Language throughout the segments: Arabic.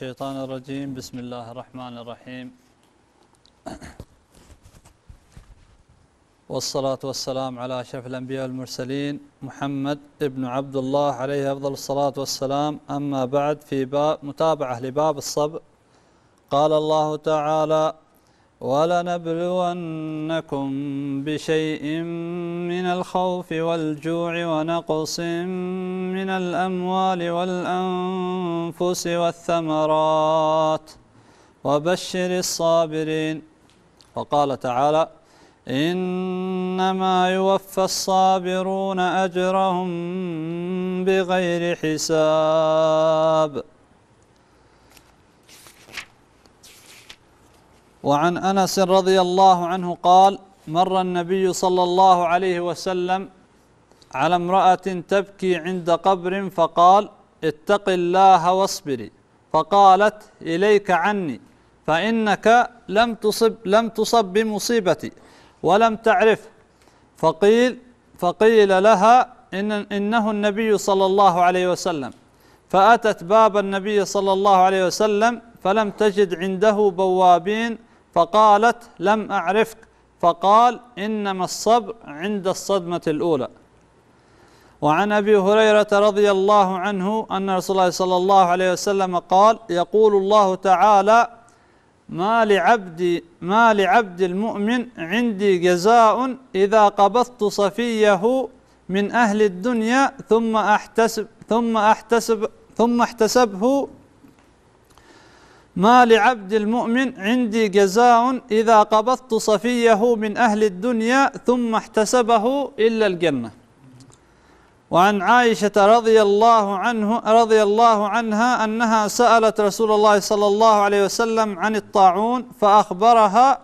الشيطان الرجيم بسم الله الرحمن الرحيم والصلاة والسلام على شف الأنبياء والمرسلين محمد ابن عبد الله عليه أفضل الصلاة والسلام أما بعد في باب متابعة لباب الصبر قال الله تعالى ولنبلونكم بشيء من الخوف والجوع ونقص من الأموال والأنفس والثمرات وبشر الصابرين وقال تعالى إنما يوفى الصابرون أجرهم بغير حساب وعن أنس رضي الله عنه قال مر النبي صلى الله عليه وسلم على امرأة تبكي عند قبر فقال اتق الله واصبري فقالت إليك عني فإنك لم تصب لم تصب بمصيبتي ولم تعرف فقيل فقيل لها إن إنه النبي صلى الله عليه وسلم فأتت باب النبي صلى الله عليه وسلم فلم تجد عنده بوابين فقالت لم أعرفك فقال إنما الصبر عند الصدمة الأولى وعن أبي هريرة رضي الله عنه أن رسول الله صلى الله عليه وسلم قال يقول الله تعالى ما لعبد ما لعبد المؤمن عندي جزاء إذا قبضت صفيه من أهل الدنيا ثم أحتسب ثم أحتسب ثم احتسبه ما لعبد المؤمن عندي جزاء إذا قبضت صفيه من أهل الدنيا ثم احتسبه إلا الجنة وعن عائشة رضي الله عنه رضي الله عنها أنها سألت رسول الله صلى الله عليه وسلم عن الطاعون فأخبرها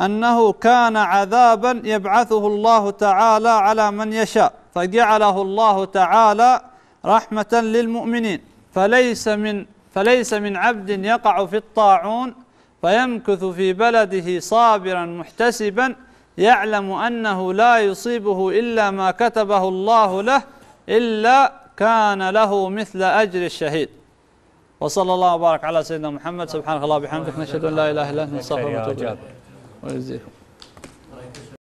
أنه كان عذابا يبعثه الله تعالى على من يشاء فجعله الله تعالى رحمة للمؤمنين فليس من فليس من عبد يقع في الطاعون فيمكث في بلده صابرا محتسبا يعلم أنه لا يصيبه إلا ما كتبه الله له إلا كان له مثل أجر الشهيد وصلى الله وبارك على سيدنا محمد سبحانك الله وبحمدك نشهد أن لا إله إلا أنت نستغفرك ونتوب إليك